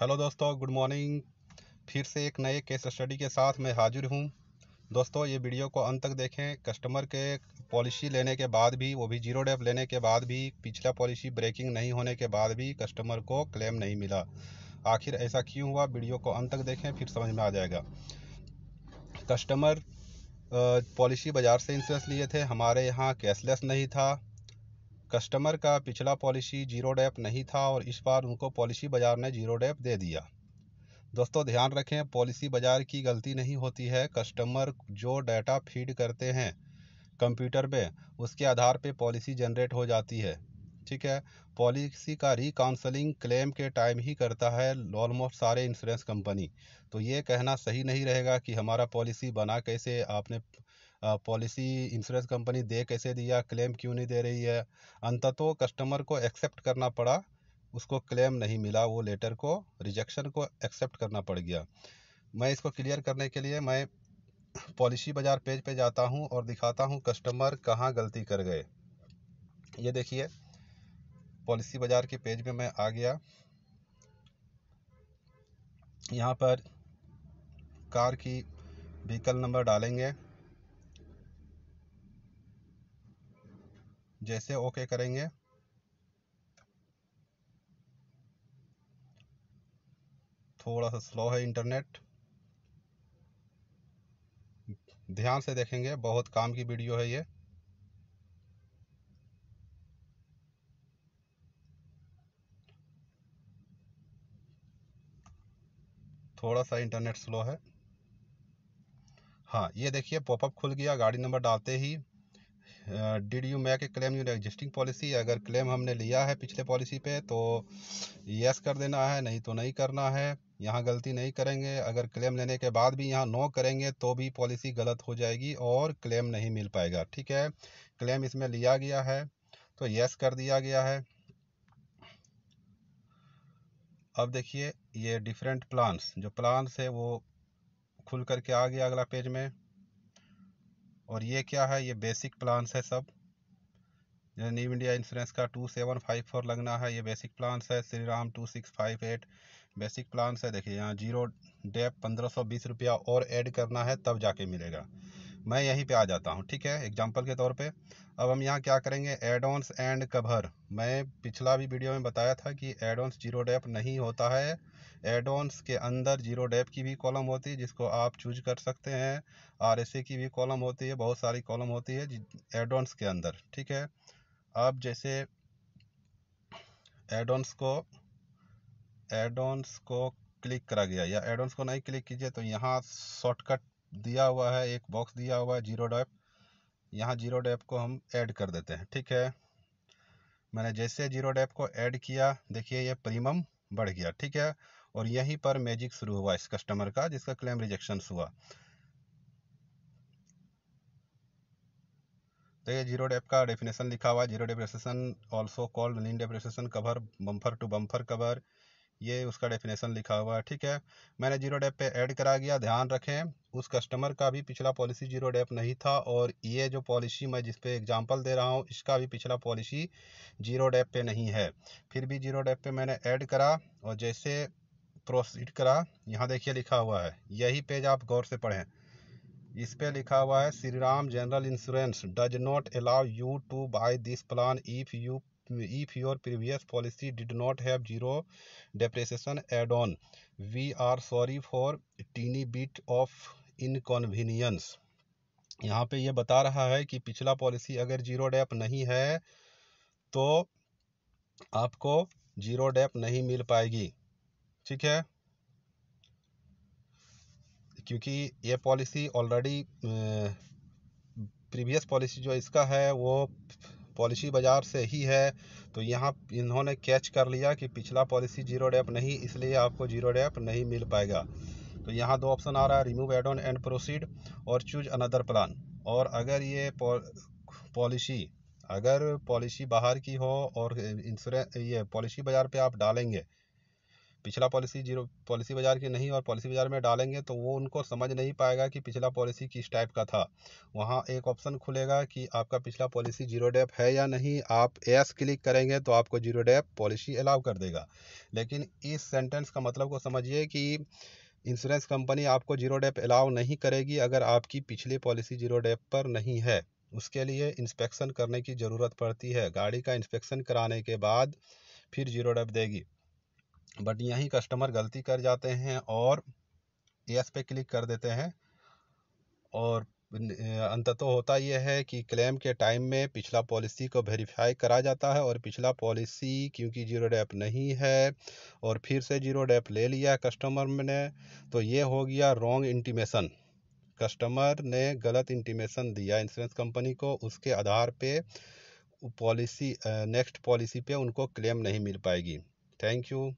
hello दोस्तों good morning फिर से एक नए केस स्टडी के साथ मैं हाजिर हूं दोस्तों ये वीडियो को अंत तक देखें कस्टमर के पॉलिसी लेने के बाद भी वो भी जीरो डेप लेने के बाद भी पिछला पॉलिसी ब्रेकिंग नहीं होने के बाद भी कस्टमर को क्लेम नहीं मिला आखिर ऐसा क्यों हुआ वीडियो को अंत तक देखें फिर समझ में आ जाएगा कस्टमर पॉलिसी बाज़ार से इंश्योरेंस लिए थे हमारे यहाँ कैशलेस नहीं था कस्टमर का पिछला पॉलिसी जीरो डैप नहीं था और इस बार उनको पॉलिसी बाज़ार ने जीरो डैप दे दिया दोस्तों ध्यान रखें पॉलिसी बाज़ार की गलती नहीं होती है कस्टमर जो डाटा फीड करते हैं कंप्यूटर पे उसके आधार पे पॉलिसी जनरेट हो जाती है ठीक है पॉलिसी का रिकाउंसलिंग क्लेम के टाइम ही करता है ऑलमोस्ट सारे इंश्योरेंस कंपनी तो ये कहना सही नहीं रहेगा कि हमारा पॉलिसी बना कैसे आपने पॉलिसी इंश्योरेंस कंपनी दे कैसे दिया क्लेम क्यों नहीं दे रही है अंततः तो कस्टमर को एक्सेप्ट करना पड़ा उसको क्लेम नहीं मिला वो लेटर को रिजेक्शन को एक्सेप्ट करना पड़ गया मैं इसको क्लियर करने के लिए मैं पॉलिसी बाज़ार पेज पे जाता हूँ और दिखाता हूँ कस्टमर कहाँ गलती कर गए ये देखिए पॉलिसी बाज़ार के पेज में मैं आ गया यहाँ पर कार की व्हीकल नंबर डालेंगे जैसे ओके करेंगे थोड़ा सा स्लो है इंटरनेट ध्यान से देखेंगे बहुत काम की वीडियो है ये थोड़ा सा इंटरनेट स्लो है हाँ ये देखिए पॉपअप खुल गया गाड़ी नंबर डालते ही did you make a claim your existing policy अगर क्लेम हमने लिया है पिछले पॉलिसी पे तो यस कर देना है नहीं तो नहीं करना है यहाँ गलती नहीं करेंगे अगर क्लेम लेने के बाद भी यहाँ नो करेंगे तो भी पॉलिसी गलत हो जाएगी और क्लेम नहीं मिल पाएगा ठीक है क्लेम इसमें लिया गया है तो यस कर दिया गया है अब देखिए ये डिफरेंट प्लान्स जो प्लान्स है वो खुल करके आ गया अगला पेज में और ये क्या है ये बेसिक प्लान्स है सब न्यू इंडिया इंश्योरेंस का टू सेवन फाइव फोर लगना है ये बेसिक प्लान्स है Shri Ram two six five eight basic plans है देखिए यहाँ जीरो डेप पंद्रह सौ बीस रुपया और ऐड करना है तब जाके मिलेगा मैं यहीं पे आ जाता हूँ ठीक है एग्जांपल के तौर पे अब हम यहाँ क्या करेंगे एड ऑन्स एंड कवर मैं पिछला भी वीडियो में बताया था कि एड ऑन्स जीरो डैप नहीं होता है एड ऑन्स के अंदर जीरो डैप की भी कॉलम होती है जिसको आप चूज कर सकते हैं आर की भी कॉलम होती है बहुत सारी कॉलम होती है एड ऑन्स के अंदर ठीक है अब जैसे एड ऑन्स को एड ऑन्स को क्लिक करा गया या एड ऑन्स को नहीं क्लिक कीजिए तो यहाँ शॉर्टकट दिया हुआ है एक बॉक्स दिया हुआ है जीरो डैप यहाँ जीरो डैप को हम ऐड कर देते हैं ठीक है मैंने जैसे जीरो डैप को ऐड किया देखिए ये प्रीमियम बढ़ गया ठीक है और यहीं पर मैजिक शुरू हुआ इस कस्टमर का जिसका क्लेम रिजेक्शन हुआ तो ये जीरो डेप का डेफिनेशन लिखा हुआ है जीरो डेप्रेसेशन ऑल्सो कॉल्ड लीन depreciation cover bumper to bumper cover ये उसका डेफिनेशन लिखा हुआ है ठीक है मैंने जीरो डेप पे ऐड करा गया ध्यान रखें उस कस्टमर का भी पिछला पॉलिसी जीरो डेप नहीं था और ये जो पॉलिसी मैं जिस पे एग्जांपल दे रहा हूँ इसका भी पिछला पॉलिसी जीरो डेप पे नहीं है फिर भी जीरो डेप पे मैंने ऐड करा और जैसे प्रोसीड करा यहाँ देखिए लिखा हुआ है यही पेज आप गौर से पढ़ें इस पे लिखा हुआ है Shri Ram general insurance does not allow you to buy this plan if you if your previous policy did not have zero depreciation add on we are sorry for teeny bit of inconvenience यहाँ पे ये बता रहा है कि पिछला policy अगर zero dab नहीं है तो आपको जीरो डैप नहीं मिल पाएगी ठीक है क्योंकि ये पॉलिसी ऑलरेडी प्रीवियस पॉलिसी जो इसका है वो पॉलिसी बाज़ार से ही है तो यहाँ इन्होंने कैच कर लिया कि पिछला पॉलिसी जीरो डैप नहीं इसलिए आपको जीरो डैप नहीं मिल पाएगा तो यहाँ दो ऑप्शन आ रहा है remove add on and proceed और चूज अनदर प्लान और अगर ये पॉलिसी अगर पॉलिसी बाहर की हो और इंश्योरेंस ये पॉलिसी बाज़ार पे आप डालेंगे पिछला पॉलिसी जीरो पॉलिसी बाज़ार की नहीं और पॉलिसी बाज़ार में डालेंगे तो वो उनको समझ नहीं पाएगा कि पिछला पॉलिसी किस टाइप का था वहाँ एक ऑप्शन खुलेगा कि आपका पिछला पॉलिसी जीरो डैप है या नहीं आप एस क्लिक करेंगे तो आपको जीरो डैप पॉलिसी अलाउ कर देगा लेकिन इस सेंटेंस का मतलब को समझिए कि इंश्योरेंस कंपनी आपको जीरो डैप अलाउ नहीं करेगी अगर आपकी पिछली पॉलिसी जीरो डैप पर नहीं है उसके लिए इंस्पेक्शन करने की ज़रूरत पड़ती है गाड़ी का इंस्पेक्शन कराने के बाद फिर जीरो डैप देगी बट यहीं कस्टमर गलती कर जाते हैं और यस पे क्लिक कर देते हैं और अंततः तो होता यह है कि क्लेम के टाइम में पिछला पॉलिसी को वेरीफाई करा जाता है और पिछला पॉलिसी क्योंकि जीरो डैप नहीं है और फिर से जीरो डैप ले लिया कस्टमर ने तो ये हो गया रॉन्ग इंटीमेशन कस्टमर ने गलत इंटीमेशन दिया इंश्योरेंस कंपनी को उसके आधार पे पॉलिसी नेक्स्ट पॉलिसी पे उनको क्लेम नहीं मिल पाएगी थैंक यू